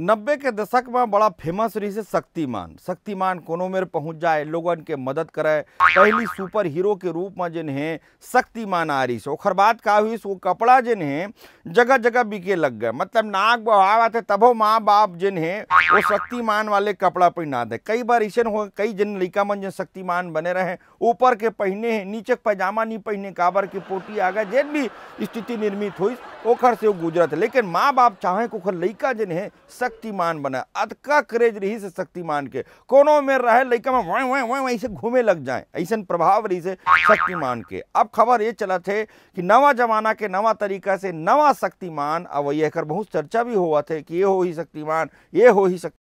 नब्बे के दशक में बड़ा फेमस रही से शक्तिमान शक्तिमान कोनो मेर पहुंच जाए लोगन के मदद करे पहली सुपर हीरो के रूप में है शक्तिमान आ रही से ओखर का हुई वो कपड़ा है जगह जगह बिके लग गए मतलब नाक बहाव आते तबो माँ बाप है वो शक्तिमान वाले कपड़ा पहना दे कई बार ऐसे हो कई जन लड़का मन जिन शक्तिमान बने रहे ऊपर के पहने हैं नीचे पैजामा नहीं पहने काबर के पोटी आ गए जिन भी स्थिति निर्मित हुई ओखर से वो गुजरत लेकिन माँ बाप चाहे ओखर लड़का है शक्तिमान बना अतका क्रेज रही से शक्तिमान के कोनो में रहे लड़का में वहीं वहीं वहीं से घूमे लग जाए ऐसा प्रभाव रही से शक्तिमान के अब खबर ये चला थे कि नवा जमाना के नवा तरीका से नवा शक्तिमान अब यह कर बहुत चर्चा भी हुआ थे कि ये हो ही शक्तिमान ये हो ही शक्ति